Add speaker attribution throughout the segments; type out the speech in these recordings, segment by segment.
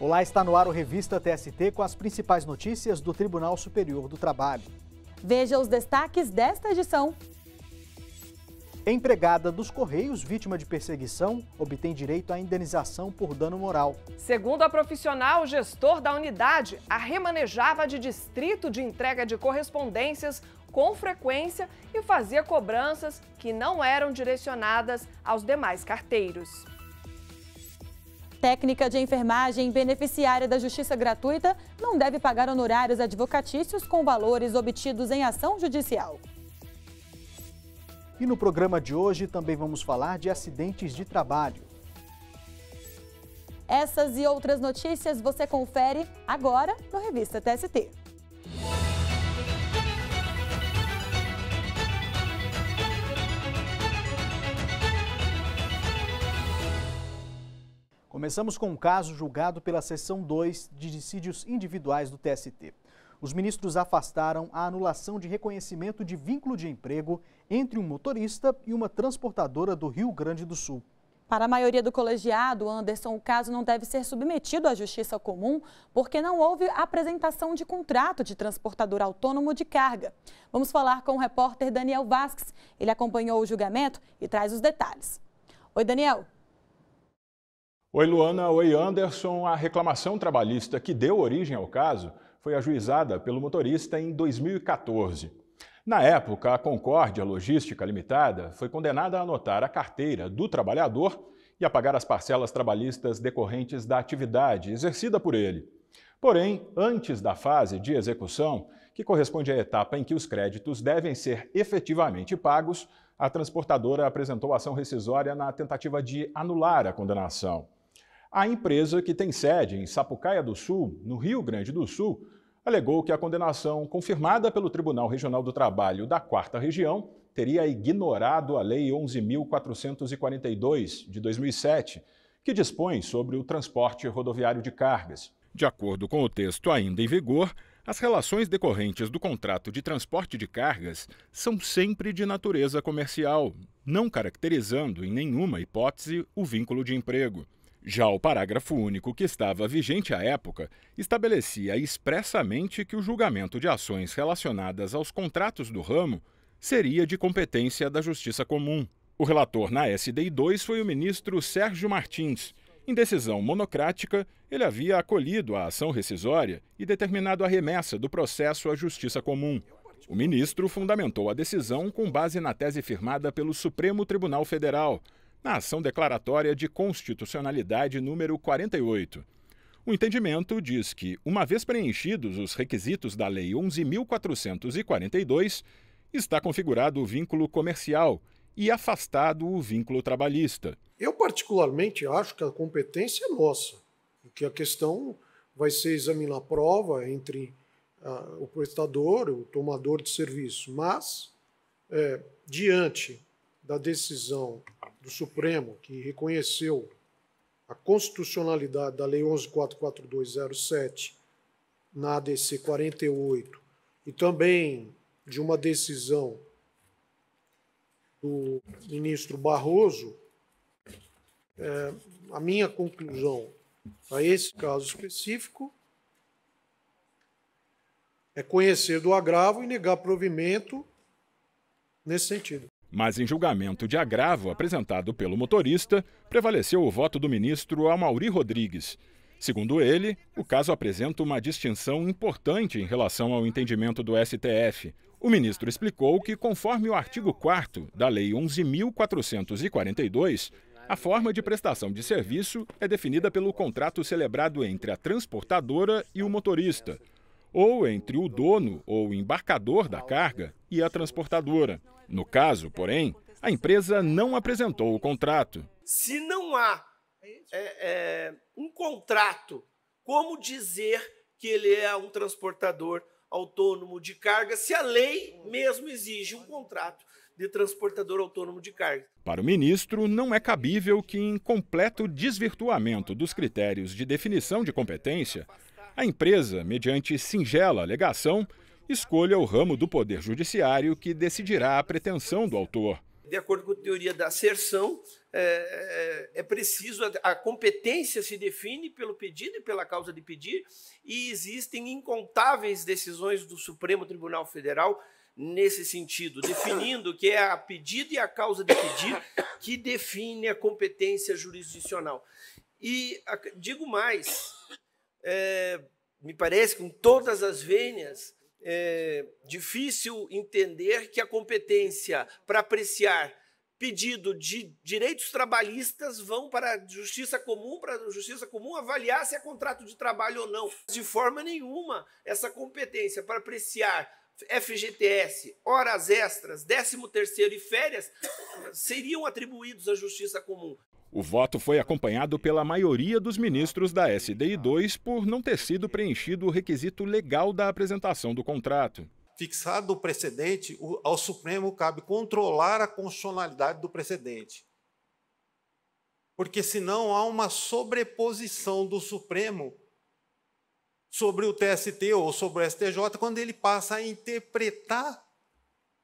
Speaker 1: Olá, está no ar o Revista TST com as principais notícias do Tribunal Superior do
Speaker 2: Trabalho. Veja os destaques desta edição.
Speaker 1: Empregada dos Correios, vítima de perseguição, obtém direito à indenização por dano moral.
Speaker 3: Segundo a profissional, o gestor da unidade a remanejava de distrito de entrega de correspondências com frequência e fazia cobranças que não eram direcionadas aos demais carteiros
Speaker 2: técnica de enfermagem beneficiária da justiça gratuita não deve pagar honorários advocatícios com valores obtidos em ação judicial.
Speaker 1: E no programa de hoje também vamos falar de acidentes de trabalho.
Speaker 2: Essas e outras notícias você confere agora no Revista TST.
Speaker 1: Começamos com um caso julgado pela Seção 2 de Dissídios Individuais do TST. Os ministros afastaram a anulação de reconhecimento de vínculo de emprego entre um motorista e uma transportadora do Rio Grande do Sul.
Speaker 2: Para a maioria do colegiado, Anderson, o caso não deve ser submetido à justiça comum porque não houve apresentação de contrato de transportador autônomo de carga. Vamos falar com o repórter Daniel Vasques. Ele acompanhou o julgamento e traz os detalhes. Oi, Daniel.
Speaker 4: Oi, Luana. Oi, Anderson. A reclamação trabalhista que deu origem ao caso foi ajuizada pelo motorista em 2014. Na época, a Concórdia Logística Limitada foi condenada a anotar a carteira do trabalhador e a pagar as parcelas trabalhistas decorrentes da atividade exercida por ele. Porém, antes da fase de execução, que corresponde à etapa em que os créditos devem ser efetivamente pagos, a transportadora apresentou ação rescisória na tentativa de anular a condenação. A empresa, que tem sede em Sapucaia do Sul, no Rio Grande do Sul, alegou que a condenação confirmada pelo Tribunal Regional do Trabalho da Quarta Região teria ignorado a Lei 11.442 de 2007, que dispõe sobre o transporte rodoviário de cargas. De acordo com o texto ainda em vigor, as relações decorrentes do contrato de transporte de cargas são sempre de natureza comercial, não caracterizando em nenhuma hipótese o vínculo de emprego. Já o parágrafo único que estava vigente à época estabelecia expressamente que o julgamento de ações relacionadas aos contratos do ramo seria de competência da Justiça Comum. O relator na SDI 2 foi o ministro Sérgio Martins. Em decisão monocrática, ele havia acolhido a ação rescisória e determinado a remessa do processo à Justiça Comum. O ministro fundamentou a decisão com base na tese firmada pelo Supremo Tribunal Federal, na ação declaratória de constitucionalidade número 48. O entendimento diz que, uma vez preenchidos os requisitos da Lei 11.442, está configurado o vínculo comercial e afastado
Speaker 1: o vínculo trabalhista. Eu, particularmente, acho que a competência é nossa, que a questão vai ser examinar a prova entre uh, o prestador e o tomador de serviço, mas, é, diante da decisão do Supremo, que reconheceu a constitucionalidade da Lei 11.44207 na ADC 48 e também de uma decisão do ministro Barroso, é, a minha conclusão a esse caso específico é conhecer do agravo e negar provimento nesse sentido.
Speaker 4: Mas em julgamento de agravo apresentado pelo motorista, prevaleceu o voto do ministro Amauri Rodrigues. Segundo ele, o caso apresenta uma distinção importante em relação ao entendimento do STF. O ministro explicou que, conforme o artigo 4 da Lei 11.442, a forma de prestação de serviço é definida pelo contrato celebrado entre a transportadora e o motorista, ou entre o dono ou embarcador da carga e a transportadora. No caso, porém, a empresa não apresentou o contrato.
Speaker 5: Se não há é, é, um contrato, como dizer que ele é um transportador autônomo de carga, se a lei mesmo exige um contrato de transportador autônomo de carga?
Speaker 4: Para o ministro, não é cabível que, em completo desvirtuamento dos critérios de definição de competência, a empresa, mediante singela alegação, escolha o ramo do Poder Judiciário que decidirá a pretensão do autor.
Speaker 5: De acordo com a teoria da acerção, é, é, é, preciso, a, competência se define pelo pedido e pela causa de pedir, e existem incontáveis decisões do Supremo Tribunal Federal nesse sentido, definindo que é a pedido e a causa de pedir que define a competência jurisdicional. E digo mais, é, me parece, com todas as vênias, é difícil entender que a competência para apreciar pedido de direitos trabalhistas vão para a justiça comum, para a justiça comum avaliar se é contrato de trabalho ou não. De forma nenhuma, essa competência para apreciar FGTS, horas extras, 13º e férias seriam atribuídos à justiça comum.
Speaker 4: O voto foi acompanhado pela maioria dos ministros da SDI 2 por não ter sido preenchido o requisito legal da apresentação do contrato.
Speaker 6: Fixado o precedente, ao Supremo cabe controlar a constitucionalidade do precedente. Porque senão há uma sobreposição do Supremo sobre o TST ou sobre o STJ quando ele passa a interpretar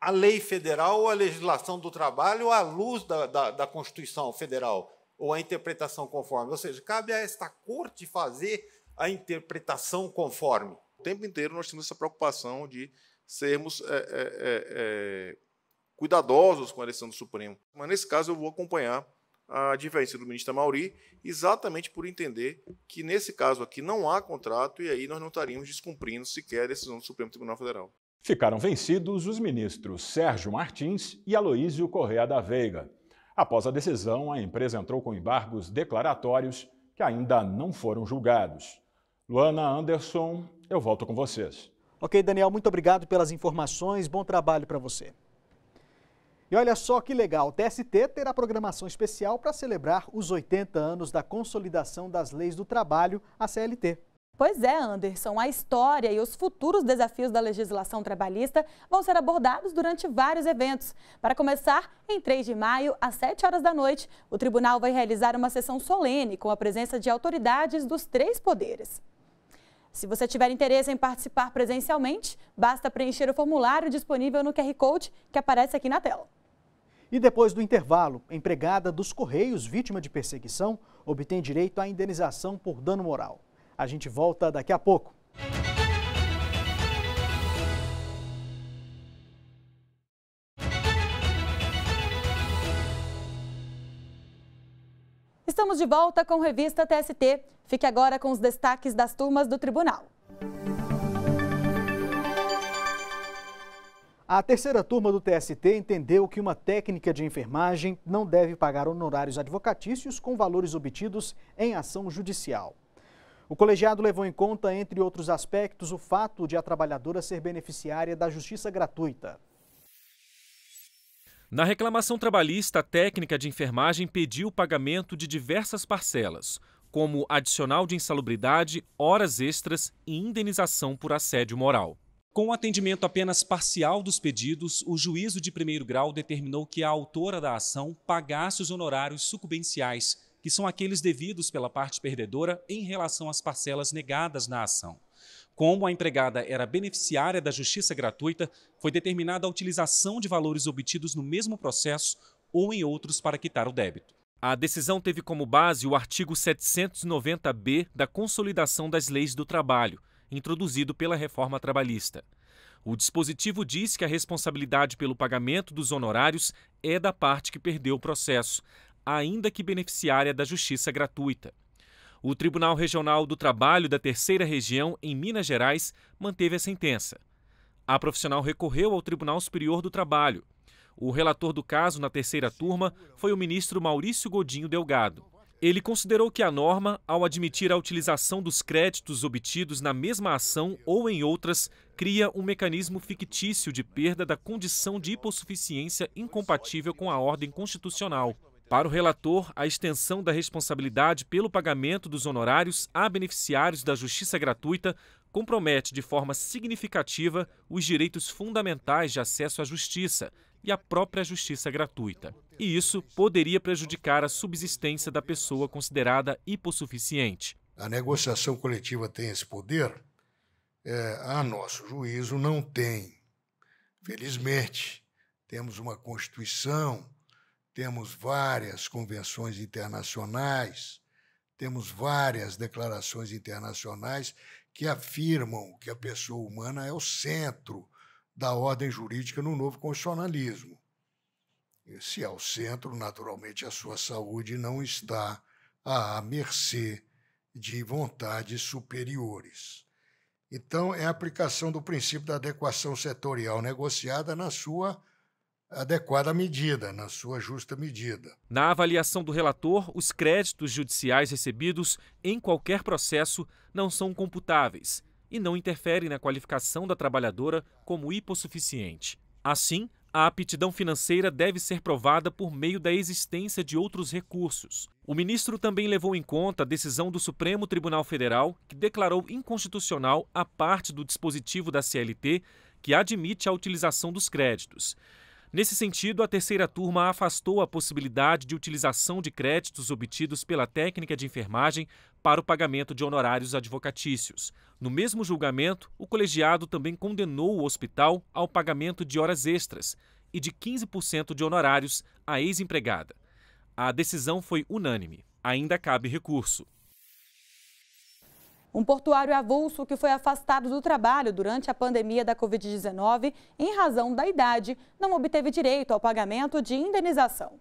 Speaker 6: a lei federal ou a legislação do trabalho à luz da, da, da Constituição Federal ou a interpretação conforme. Ou seja, cabe a esta corte fazer a interpretação conforme. O tempo inteiro nós temos essa preocupação de sermos é, é, é, é cuidadosos com a decisão do Supremo. Mas nesse caso eu vou acompanhar a divergência do ministro Mauri, exatamente por entender que nesse caso aqui não há contrato e aí nós não estaríamos descumprindo sequer a decisão do Supremo Tribunal Federal.
Speaker 4: Ficaram vencidos os ministros Sérgio Martins e Aloísio Correa da Veiga. Após a decisão, a empresa entrou com embargos declaratórios que ainda não foram julgados. Luana Anderson, eu volto com vocês. Ok,
Speaker 1: Daniel, muito obrigado pelas informações. Bom trabalho para você. E olha só que legal, o TST terá programação especial para celebrar os 80 anos da consolidação das leis do trabalho,
Speaker 2: a CLT. Pois é, Anderson, a história e os futuros desafios da legislação trabalhista vão ser abordados durante vários eventos. Para começar, em 3 de maio, às 7 horas da noite, o tribunal vai realizar uma sessão solene com a presença de autoridades dos três poderes. Se você tiver interesse em participar presencialmente, basta preencher o formulário disponível no QR Code que aparece aqui na tela.
Speaker 1: E depois do intervalo, empregada dos Correios vítima de perseguição obtém direito à indenização por dano moral. A gente volta daqui a pouco.
Speaker 2: Estamos de volta com Revista TST. Fique agora com os destaques das turmas do tribunal.
Speaker 1: A terceira turma do TST entendeu que uma técnica de enfermagem não deve pagar honorários advocatícios com valores obtidos em ação judicial. O colegiado levou em conta, entre outros aspectos, o fato de a trabalhadora ser beneficiária da justiça gratuita.
Speaker 7: Na reclamação trabalhista, a técnica de enfermagem pediu o pagamento de diversas parcelas, como adicional de insalubridade, horas extras e indenização por assédio moral. Com o atendimento apenas parcial dos pedidos, o juízo de primeiro grau determinou que a autora da ação pagasse os honorários sucumbenciais que são aqueles devidos pela parte perdedora em relação às parcelas negadas na ação. Como a empregada era beneficiária da justiça gratuita, foi determinada a utilização de valores obtidos no mesmo processo ou em outros para quitar o débito. A decisão teve como base o artigo 790-B da Consolidação das Leis do Trabalho, introduzido pela reforma trabalhista. O dispositivo diz que a responsabilidade pelo pagamento dos honorários é da parte que perdeu o processo, ainda que beneficiária da justiça gratuita. O Tribunal Regional do Trabalho da Terceira Região, em Minas Gerais, manteve a sentença. A profissional recorreu ao Tribunal Superior do Trabalho. O relator do caso na terceira turma foi o ministro Maurício Godinho Delgado. Ele considerou que a norma, ao admitir a utilização dos créditos obtidos na mesma ação ou em outras, cria um mecanismo fictício de perda da condição de hipossuficiência incompatível com a ordem constitucional. Para o relator, a extensão da responsabilidade pelo pagamento dos honorários a beneficiários da justiça gratuita compromete de forma significativa os direitos fundamentais de acesso à justiça e à própria justiça gratuita. E isso poderia prejudicar a subsistência da pessoa considerada hipossuficiente.
Speaker 1: A negociação coletiva tem esse poder? É, a nosso juízo, não tem. Felizmente, temos uma Constituição temos várias convenções internacionais, temos várias declarações internacionais que afirmam que a pessoa humana é o centro da ordem jurídica no novo constitucionalismo. E se é o centro, naturalmente a sua saúde não está à mercê de vontades superiores. Então, é a aplicação do princípio da adequação setorial negociada na sua adequada medida, na sua justa medida.
Speaker 7: Na avaliação do relator, os créditos judiciais recebidos em qualquer processo não são computáveis e não interferem na qualificação da trabalhadora como hipossuficiente. Assim, a aptidão financeira deve ser provada por meio da existência de outros recursos. O ministro também levou em conta a decisão do Supremo Tribunal Federal, que declarou inconstitucional a parte do dispositivo da CLT que admite a utilização dos créditos. Nesse sentido, a terceira turma afastou a possibilidade de utilização de créditos obtidos pela técnica de enfermagem para o pagamento de honorários advocatícios. No mesmo julgamento, o colegiado também condenou o hospital ao pagamento de horas extras e de 15% de honorários à ex-empregada. A decisão foi unânime. Ainda cabe recurso
Speaker 2: um portuário avulso que foi afastado do trabalho durante a pandemia da Covid-19 em razão da idade, não obteve direito ao pagamento de indenização.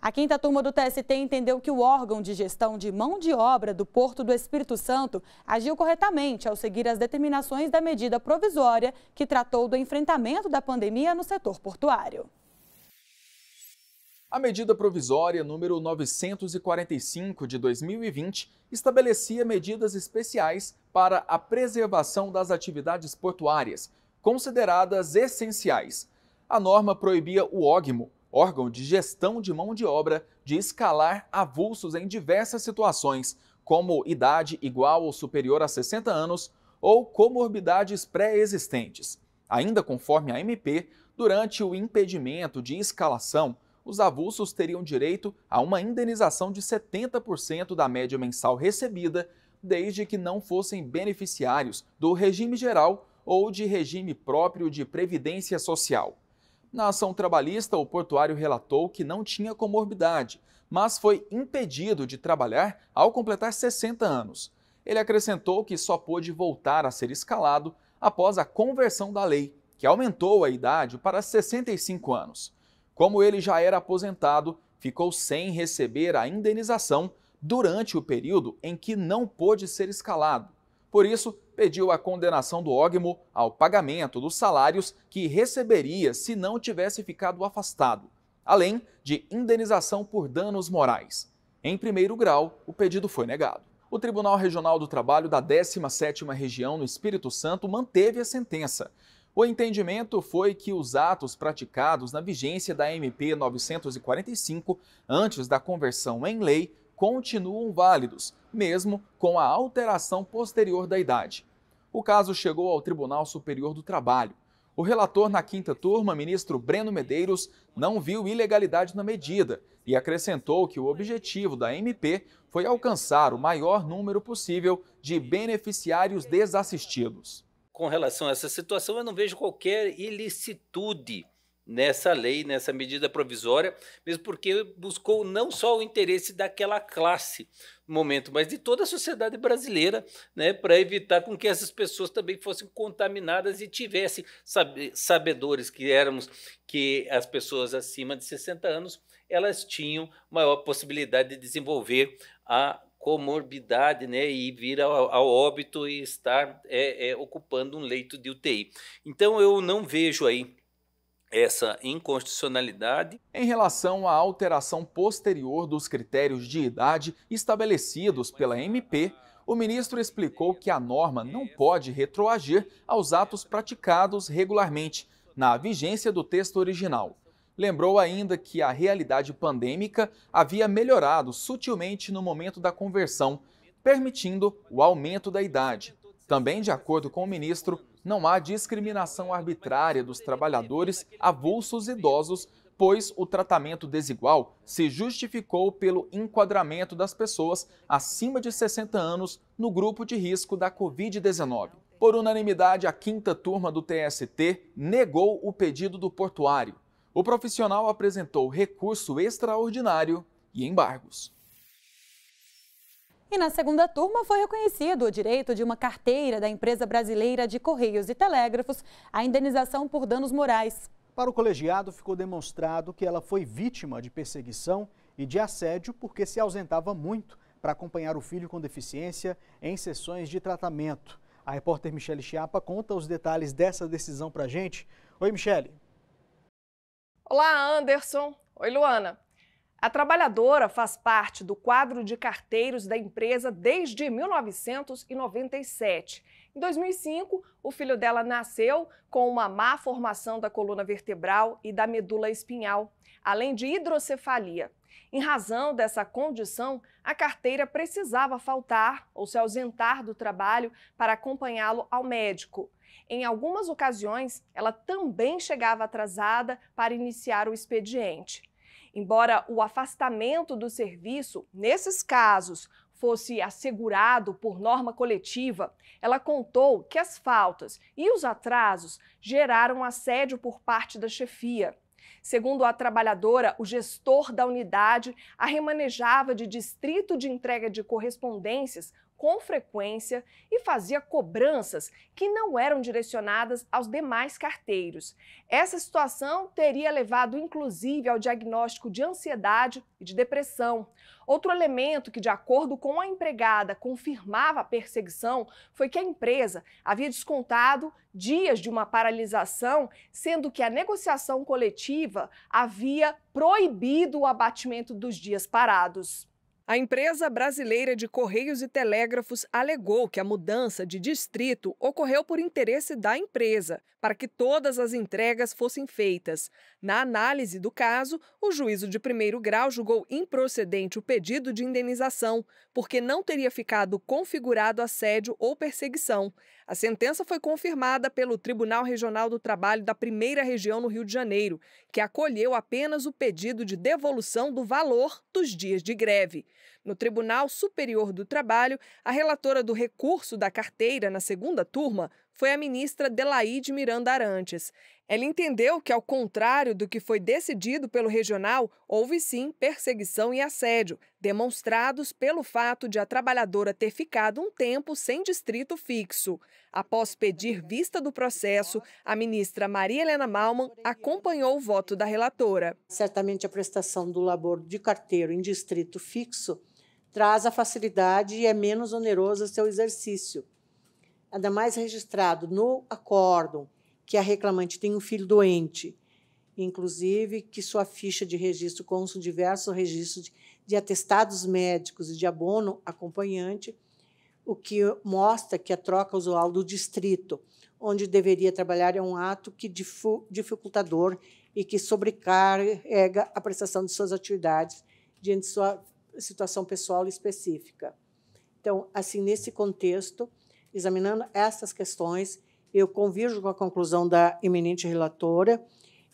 Speaker 2: A quinta turma do TST entendeu que o órgão de gestão de mão de obra do Porto do Espírito Santo agiu corretamente ao seguir as determinações da medida provisória que tratou do enfrentamento da pandemia no setor portuário.
Speaker 8: A medida provisória número 945 de 2020 estabelecia medidas especiais para a preservação das atividades portuárias, consideradas essenciais. A norma proibia o OGMO, órgão de gestão de mão de obra, de escalar avulsos em diversas situações, como idade igual ou superior a 60 anos ou comorbidades pré-existentes. Ainda conforme a MP, durante o impedimento de escalação, os avulsos teriam direito a uma indenização de 70% da média mensal recebida, desde que não fossem beneficiários do regime geral ou de regime próprio de previdência social. Na ação trabalhista, o portuário relatou que não tinha comorbidade, mas foi impedido de trabalhar ao completar 60 anos. Ele acrescentou que só pôde voltar a ser escalado após a conversão da lei, que aumentou a idade para 65 anos. Como ele já era aposentado, ficou sem receber a indenização durante o período em que não pôde ser escalado. Por isso, pediu a condenação do Ogmo ao pagamento dos salários que receberia se não tivesse ficado afastado, além de indenização por danos morais. Em primeiro grau, o pedido foi negado. O Tribunal Regional do Trabalho da 17ª Região no Espírito Santo manteve a sentença o entendimento foi que os atos praticados na vigência da MP 945, antes da conversão em lei, continuam válidos, mesmo com a alteração posterior da idade. O caso chegou ao Tribunal Superior do Trabalho. O relator na quinta turma, ministro Breno Medeiros, não viu ilegalidade na medida e acrescentou que o objetivo da MP foi alcançar o maior número possível de beneficiários desassistidos
Speaker 7: com relação a essa situação, eu não vejo qualquer ilicitude nessa lei, nessa medida provisória, mesmo porque buscou não só o interesse daquela classe no momento, mas de toda a sociedade brasileira, né, para evitar com que essas pessoas também fossem contaminadas e tivessem sabedores que éramos que as pessoas acima de 60 anos, elas tinham maior possibilidade de desenvolver a comorbidade, né, e vir ao, ao óbito e estar é, é, ocupando um leito de UTI. Então eu não vejo aí essa inconstitucionalidade.
Speaker 8: Em relação à alteração posterior dos critérios de idade estabelecidos pela MP, o ministro explicou que a norma não pode retroagir aos atos praticados regularmente na vigência do texto original lembrou ainda que a realidade pandêmica havia melhorado sutilmente no momento da conversão, permitindo o aumento da idade. Também, de acordo com o ministro, não há discriminação arbitrária dos trabalhadores avulsos idosos, pois o tratamento desigual se justificou pelo enquadramento das pessoas acima de 60 anos no grupo de risco da Covid-19. Por unanimidade, a quinta turma do TST negou o pedido do portuário o profissional apresentou recurso extraordinário e embargos.
Speaker 2: E na segunda turma foi reconhecido o direito de uma carteira da empresa brasileira de Correios e Telégrafos à indenização por danos morais.
Speaker 1: Para o colegiado, ficou demonstrado que ela foi vítima de perseguição e de assédio porque se ausentava muito para acompanhar o filho com deficiência em sessões de tratamento. A repórter Michele Chiapa conta os detalhes dessa decisão para a gente. Oi, Michele.
Speaker 3: Olá, Anderson. Oi, Luana. A trabalhadora faz parte do quadro de carteiros da empresa desde 1997. Em 2005, o filho dela nasceu com uma má formação da coluna vertebral e da medula espinhal, além de hidrocefalia. Em razão dessa condição, a carteira precisava faltar ou se ausentar do trabalho para acompanhá-lo ao médico. Em algumas ocasiões, ela também chegava atrasada para iniciar o expediente. Embora o afastamento do serviço, nesses casos, fosse assegurado por norma coletiva, ela contou que as faltas e os atrasos geraram assédio por parte da chefia. Segundo a trabalhadora, o gestor da unidade a remanejava de distrito de entrega de correspondências com frequência e fazia cobranças que não eram direcionadas aos demais carteiros. Essa situação teria levado, inclusive, ao diagnóstico de ansiedade e de depressão. Outro elemento que, de acordo com a empregada, confirmava a perseguição foi que a empresa havia descontado dias de uma paralisação, sendo que a negociação coletiva havia proibido o abatimento dos dias parados. A empresa brasileira de Correios e Telégrafos alegou que a mudança de distrito ocorreu por interesse da empresa, para que todas as entregas fossem feitas. Na análise do caso, o juízo de primeiro grau julgou improcedente o pedido de indenização, porque não teria ficado configurado assédio ou perseguição. A sentença foi confirmada pelo Tribunal Regional do Trabalho da Primeira Região no Rio de Janeiro, que acolheu apenas o pedido de devolução do valor dos dias de greve. No Tribunal Superior do Trabalho, a relatora do recurso da carteira na segunda turma foi a ministra Delaide Miranda Arantes. Ela entendeu que, ao contrário do que foi decidido pelo regional, houve sim perseguição e assédio, demonstrados pelo fato de a trabalhadora ter ficado um tempo sem distrito fixo. Após pedir vista do processo, a ministra Maria Helena Malman acompanhou o voto da relatora. Certamente a prestação do labor de carteiro em distrito fixo traz a facilidade e é menos oneroso seu exercício. Ainda mais registrado no acórdão que a reclamante tem um filho doente, inclusive que sua ficha de registro consta diversos registros de, de atestados médicos e de abono acompanhante, o que mostra que a é troca usual do distrito onde deveria trabalhar é um ato que dificultador e que sobrecarrega a prestação de suas atividades diante de sua situação pessoal específica. Então, assim, nesse contexto, examinando essas questões, eu convirjo com a conclusão da eminente relatora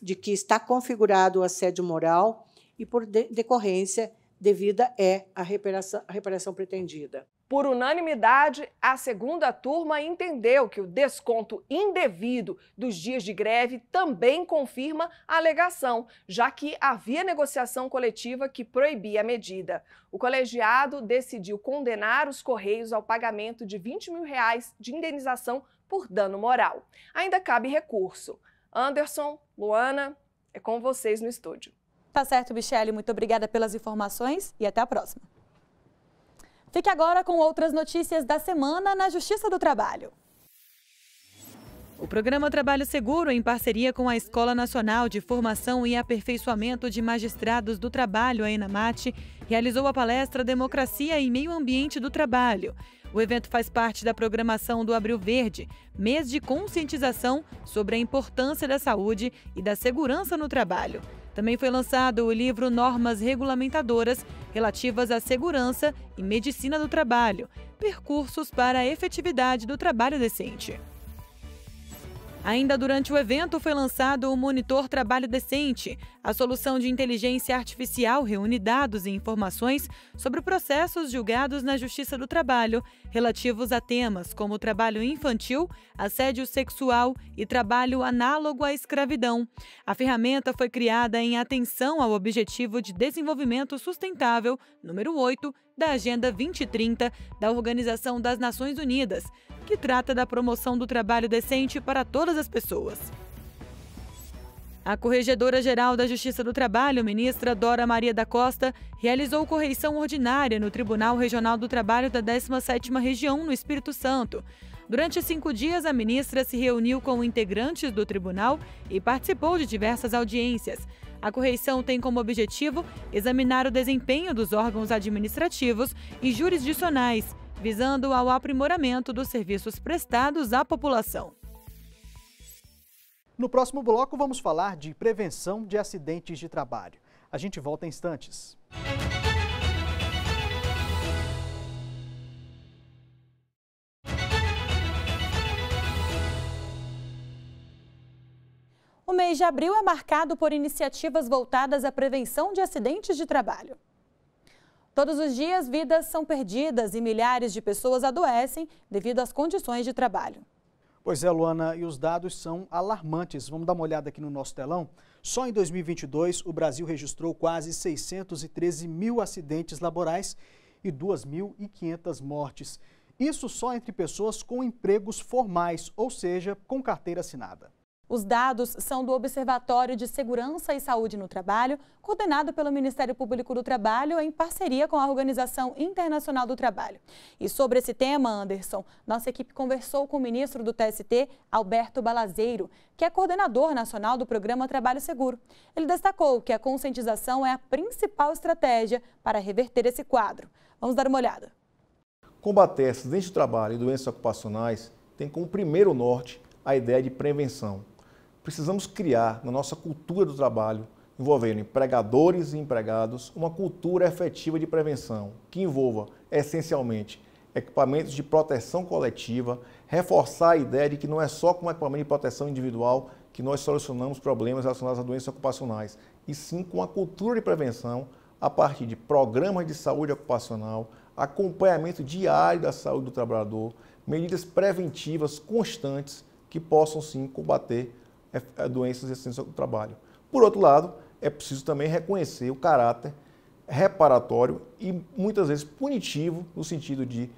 Speaker 3: de que está configurado o assédio moral e, por decorrência, devida é a reparação, a reparação pretendida. Por unanimidade, a segunda turma entendeu que o desconto indevido dos dias de greve também confirma a alegação, já que havia negociação coletiva que proibia a medida. O colegiado decidiu condenar os Correios ao pagamento de 20 mil reais de indenização por dano moral. Ainda cabe recurso.
Speaker 2: Anderson, Luana, é com vocês no estúdio. Tá certo, Michele. Muito obrigada pelas informações e até a próxima. Fique agora com outras notícias da semana na Justiça do Trabalho. O programa Trabalho Seguro, em parceria com a Escola Nacional de Formação e Aperfeiçoamento de Magistrados do Trabalho, a ENAMAT, realizou a palestra Democracia e Meio Ambiente do Trabalho. O evento faz parte da programação do Abril Verde, mês de conscientização sobre a importância da saúde e da segurança no trabalho. Também foi lançado o livro Normas Regulamentadoras relativas à segurança e medicina do trabalho, percursos para a efetividade do trabalho decente. Ainda durante o evento foi lançado o Monitor Trabalho Decente. A solução de inteligência artificial reúne dados e informações sobre processos julgados na Justiça do Trabalho, relativos a temas como trabalho infantil, assédio sexual e trabalho análogo à escravidão. A ferramenta foi criada em atenção ao Objetivo de Desenvolvimento Sustentável número 8 da Agenda 2030 da Organização das Nações Unidas, que trata da promoção do trabalho decente para todas as pessoas. A Corregedora-Geral da Justiça do Trabalho, ministra Dora Maria da Costa, realizou correição ordinária no Tribunal Regional do Trabalho da 17ª Região, no Espírito Santo. Durante cinco dias, a ministra se reuniu com integrantes do tribunal e participou de diversas audiências. A correição tem como objetivo examinar o desempenho dos órgãos administrativos e jurisdicionais, visando ao aprimoramento dos serviços prestados à população. No
Speaker 1: próximo bloco, vamos falar de prevenção de acidentes de trabalho. A gente volta em instantes.
Speaker 2: O mês de abril é marcado por iniciativas voltadas à prevenção de acidentes de trabalho. Todos os dias, vidas são perdidas e milhares de pessoas adoecem devido às condições de trabalho.
Speaker 1: Pois é, Luana, e os dados são alarmantes. Vamos dar uma olhada aqui no nosso telão. Só em 2022, o Brasil registrou quase 613 mil acidentes laborais e 2.500 mortes. Isso só entre pessoas com empregos formais, ou seja, com carteira assinada.
Speaker 2: Os dados são do Observatório de Segurança e Saúde no Trabalho, coordenado pelo Ministério Público do Trabalho em parceria com a Organização Internacional do Trabalho. E sobre esse tema, Anderson, nossa equipe conversou com o ministro do TST, Alberto Balazeiro, que é coordenador nacional do programa Trabalho Seguro. Ele destacou que a conscientização é a principal estratégia para reverter esse quadro. Vamos dar uma olhada.
Speaker 6: Combater acidentes de trabalho e doenças ocupacionais tem como primeiro norte a ideia de prevenção precisamos criar na nossa cultura do trabalho, envolvendo empregadores e empregados, uma cultura efetiva de prevenção, que envolva, essencialmente, equipamentos de proteção coletiva, reforçar a ideia de que não é só com equipamento de proteção individual que nós solucionamos problemas relacionados a doenças ocupacionais, e sim com a cultura de prevenção a partir de programas de saúde ocupacional, acompanhamento diário da saúde do trabalhador, medidas preventivas constantes que possam sim combater é, é doenças assistência do trabalho. Por outro lado, é preciso também reconhecer o caráter reparatório e muitas vezes punitivo no sentido de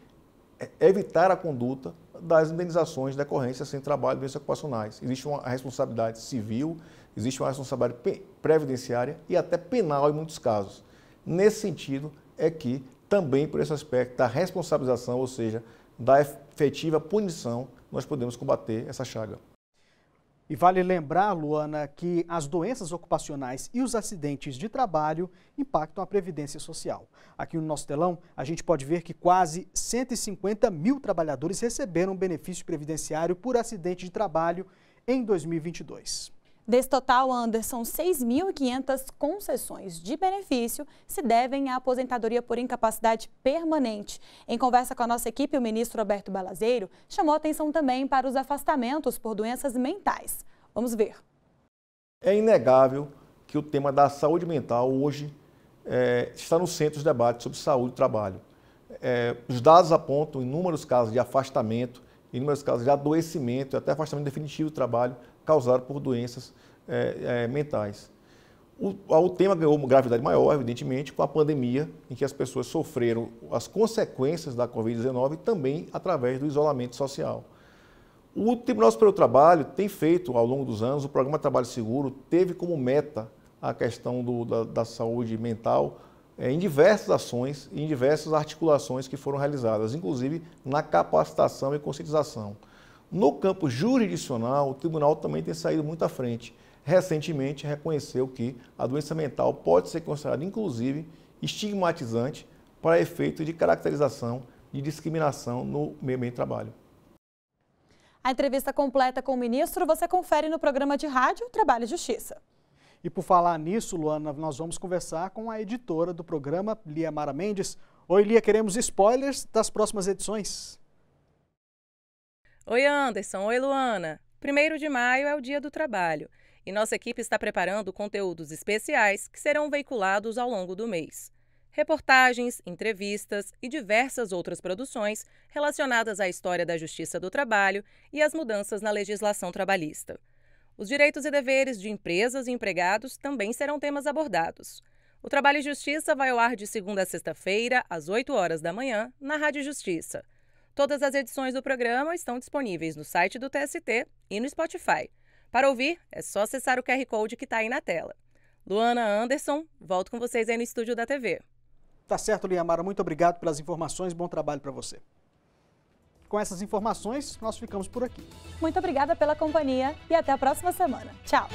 Speaker 6: é, evitar a conduta das indenizações decorrência sem assim, trabalho e doenças ocupacionais. Existe uma responsabilidade civil, existe uma responsabilidade previdenciária e até penal em muitos casos. Nesse sentido é que também por esse aspecto da responsabilização, ou seja, da
Speaker 1: efetiva punição, nós podemos combater essa chaga. E vale lembrar, Luana, que as doenças ocupacionais e os acidentes de trabalho impactam a previdência social. Aqui no nosso telão, a gente pode ver que quase 150 mil trabalhadores receberam benefício previdenciário por acidente de trabalho em 2022.
Speaker 2: Desse total, Anderson, 6.500 concessões de benefício se devem à aposentadoria por incapacidade permanente. Em conversa com a nossa equipe, o ministro Roberto Balazeiro chamou atenção também para os afastamentos por doenças mentais. Vamos ver.
Speaker 6: É inegável que o tema da saúde mental hoje é, está no centro dos debates sobre saúde e trabalho. É, os dados apontam inúmeros casos de afastamento, inúmeros casos de adoecimento, e até afastamento definitivo do trabalho, causado por doenças é, é, mentais. O, o tema ganhou uma gravidade maior, evidentemente, com a pandemia, em que as pessoas sofreram as consequências da Covid-19 também através do isolamento social. O Tribunal Superior do Trabalho tem feito, ao longo dos anos, o programa Trabalho Seguro teve como meta a questão do, da, da, saúde mental é, em diversas ações e em diversas articulações que foram realizadas, inclusive na capacitação e conscientização. No campo jurisdicional, o tribunal também tem saído muito à frente. Recentemente, reconheceu que a doença mental pode ser considerada, inclusive, estigmatizante para efeito de caracterização de discriminação no meio
Speaker 1: ambiente de trabalho.
Speaker 2: A entrevista completa com o ministro você confere no programa de rádio Trabalho e Justiça.
Speaker 1: E por falar nisso, Luana, nós vamos conversar com a editora do programa, Lia Mara Mendes. Oi, Lia, queremos spoilers das próximas edições.
Speaker 2: Oi, Anderson. Oi, Luana. 1 de maio é o Dia do Trabalho e nossa equipe está preparando conteúdos especiais que serão veiculados ao longo do mês. Reportagens, entrevistas e diversas outras produções relacionadas à história da justiça do trabalho e às mudanças na legislação trabalhista. Os direitos e deveres de empresas e empregados também serão temas abordados. O Trabalho e Justiça vai ao ar de segunda a sexta-feira, às 8 horas da manhã, na Rádio Justiça. Todas as edições do programa estão disponíveis no site do TST e no Spotify. Para ouvir, é só acessar o QR Code que está aí na tela. Luana Anderson, volto com vocês aí no estúdio da TV.
Speaker 1: Tá certo, Liamara. Muito obrigado pelas informações. Bom trabalho para você.
Speaker 2: Com essas informações, nós ficamos por aqui. Muito obrigada pela companhia e até a próxima semana. Tchau!